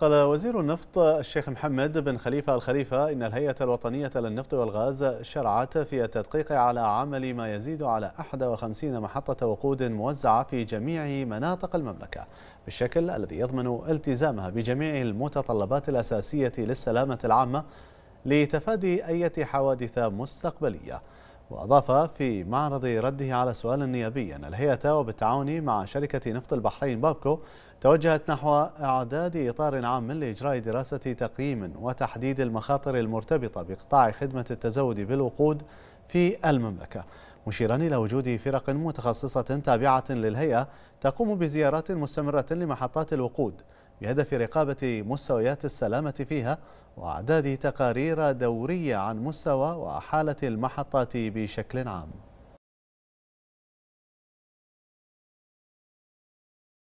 قال وزير النفط الشيخ محمد بن خليفة الخليفة إن الهيئة الوطنية للنفط والغاز شرعت في التدقيق على عمل ما يزيد على 51 محطة وقود موزعة في جميع مناطق المملكة بالشكل الذي يضمن التزامها بجميع المتطلبات الأساسية للسلامة العامة لتفادي أي حوادث مستقبلية وأضاف في معرض رده على سؤال نيابي أن الهيئة وبالتعاون مع شركة نفط البحرين بابكو توجهت نحو إعداد إطار عام لإجراء دراسة تقييم وتحديد المخاطر المرتبطة بقطاع خدمة التزود بالوقود في المملكة مشيرا إلى وجود فرق متخصصة تابعة للهيئة تقوم بزيارات مستمرة لمحطات الوقود بهدف رقابة مستويات السلامة فيها وأعداد تقارير دورية عن مستوى وحالة المحطات بشكل عام